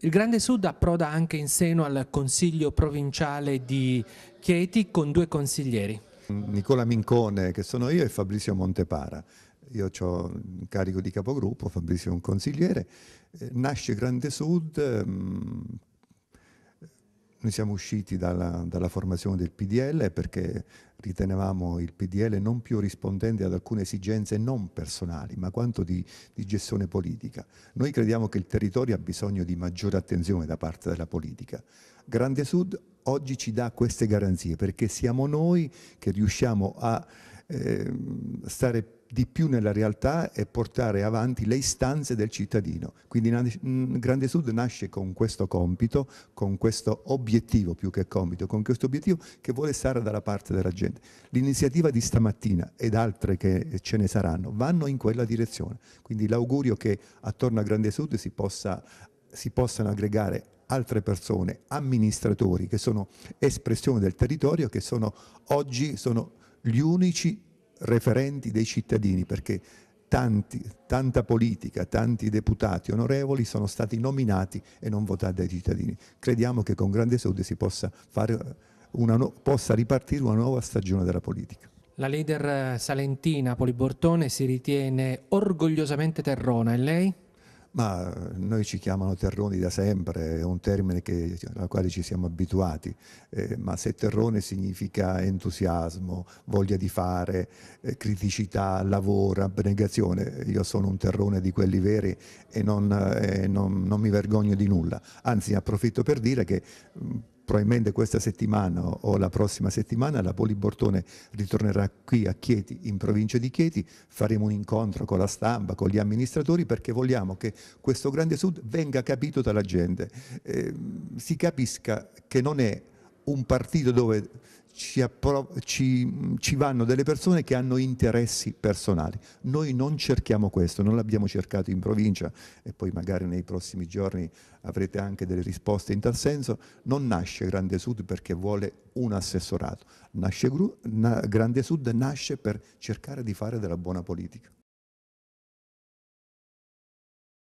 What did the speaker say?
Il Grande Sud approda anche in seno al Consiglio provinciale di Chieti con due consiglieri. Nicola Mincone, che sono io, e Fabrizio Montepara. Io ho un carico di capogruppo, Fabrizio è un consigliere. Eh, nasce Grande Sud ehm, noi siamo usciti dalla, dalla, formazione del PDL perché ritenevamo il PDL non più rispondente ad alcune esigenze non personali, ma quanto di, di gestione politica. Noi crediamo che il territorio ha bisogno di maggiore attenzione da parte della politica. Grande Sud oggi ci dà queste garanzie perché siamo noi che riusciamo a eh, stare di più nella realtà e portare avanti le istanze del cittadino. Quindi Grande Sud nasce con questo compito, con questo obiettivo più che compito, con questo obiettivo che vuole stare dalla parte della gente. L'iniziativa di stamattina ed altre che ce ne saranno vanno in quella direzione. Quindi l'augurio che attorno a Grande Sud si, possa, si possano aggregare altre persone, amministratori che sono espressione del territorio, che sono oggi sono gli unici referenti dei cittadini, perché tanti, tanta politica, tanti deputati onorevoli sono stati nominati e non votati dai cittadini. Crediamo che con grande sud si possa, no, possa ripartire una nuova stagione della politica. La leader eh, salentina Polibortone si ritiene orgogliosamente terrona e lei? Ma eh, noi ci chiamano terroni da sempre, è un termine che, al quale ci siamo abituati, eh, ma se terrone significa entusiasmo, voglia di fare, eh, criticità, lavoro, abnegazione, io sono un terrone di quelli veri e non, eh, non, non mi vergogno di nulla. Anzi, approfitto per dire che mm, probabilmente questa settimana o la prossima settimana la Poli Bortone ritornerà qui a Chieti, in provincia di Chieti, faremo un incontro con la stampa, con gli amministratori perché vogliamo che questo grande sud venga capito dalla gente, eh, si capisca che non è un partito dove ci, ci, ci, vanno delle persone che hanno interessi personali. Noi non cerchiamo questo, non l'abbiamo cercato in provincia e poi magari nei prossimi giorni avrete anche delle risposte in tal senso. Non nasce Grande Sud perché vuole un assessorato, nasce, Grande Sud nasce per cercare di fare della buona politica.